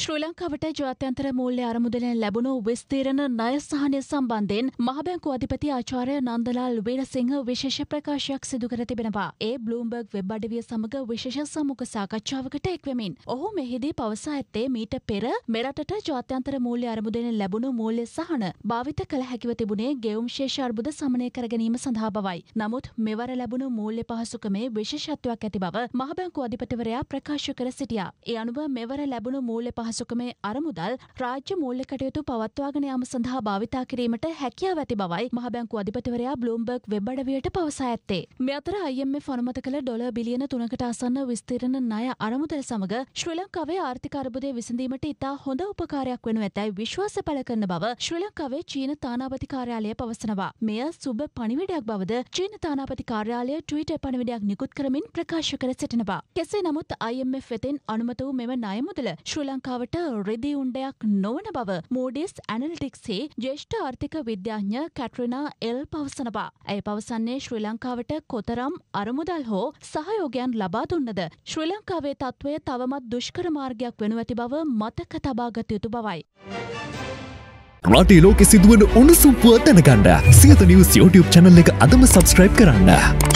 ශ්‍රී ලංකාවට ජාත්‍යන්තර මූල්‍ය අරමුදලෙන් ලැබුණු විස්තීරණ ණය සහනය සම්බන්ධයෙන් මහබැංකු අධිපති ආචාර්ය නන්දලාල් වීරසිංහ විශේෂ ප්‍රකාශයක් සිදු කර තිබෙනවා. ඒ බ්ලූම්බර්ග් වෙබ් අඩවිය සමග විශේෂ සමුඛ සාකච්ඡාවකට එක්වෙමින් ඔහු මෙහිදී පවසා ඇත්තේ මීට පෙර මෙරටට ජාත්‍යන්තර මූල්‍ය අරමුදලෙන් ලැබුණු මූල්‍ය සහන භාවිත කළ හැකිව තිබුණේ ගෙවුම් ශේෂ අර්බුද සමනය කර ගැනීම සඳහා බවයි. නමුත් මෙවර ලැබුණු මූල්‍ය පහසුකමේ විශේෂත්වයක් ඇති බව මහබැංකු අධිපතිවරයා ප්‍රකාශ කර සිටියා. ඒ අනුව මෙවර ලැබුණු මූල්‍ය පහසුකමේ අරමුදල් රාජ්‍ය මූල්‍ය කටයුතු පවත්වාගෙන යාම සඳහා භාවිතා කිරීමට හැකියාව ඇති බවයි මහබැංකු අධිපතිවරයා බ්ලූම්බර්ග් වෙබ් අඩවියට පවසා ඇත්තේ. මේ අතර අයිම්F අනුමත කළ ඩොලර් බිලියන තුනකට අසන්න විස්තීරණ ණය අරමුදල් සමග ශ්‍රී ලංකාවේ ආර්ථික අර්බුදය විසඳීමට ඉතා හොඳ උපකාරයක් වෙනු ඇතැයි විශ්වාස පළ කරන බව ශ්‍රී ලංකාවේ චීන තානාපති කාර්යාලය පවසනවා. මෙය සුබ පණිවිඩයක් බවද චීන තානාපති කාර්යාලය ට්වීට පණවිඩයක් නිකුත් කරමින් ප්‍රකාශ කර සිටිනවා. කෙසේ නමුත් IMF වෙතෙන් අනුමත වූ මෙම ණයමුදල ශ්‍රී ලංකා ලංකාවට රෙදි උණ්ඩයක් නොවන බව මෝඩිස් ඇනල්ටික්සේ ජේෂ්ඨ ආර්ථික විද්‍යාඥ කැට්‍රිනා එල් පවසනවා. ඇය පවසන්නේ ශ්‍රී ලංකාවට කොතරම් අරමුදල් හෝ සහයෝගයන් ලබා දුන්නද. ශ්‍රී ලංකාවේ තත්ත්වය තවමත් දුෂ්කර මාර්ගයක් වෙනු ඇති බව මතක තබාගත යුතු බවයි. රටේ ලෝකෙ සිදුවන උණුසුම්පුව දැනගන්න සියත නිවස් YouTube channel එක අදම subscribe කරන්න.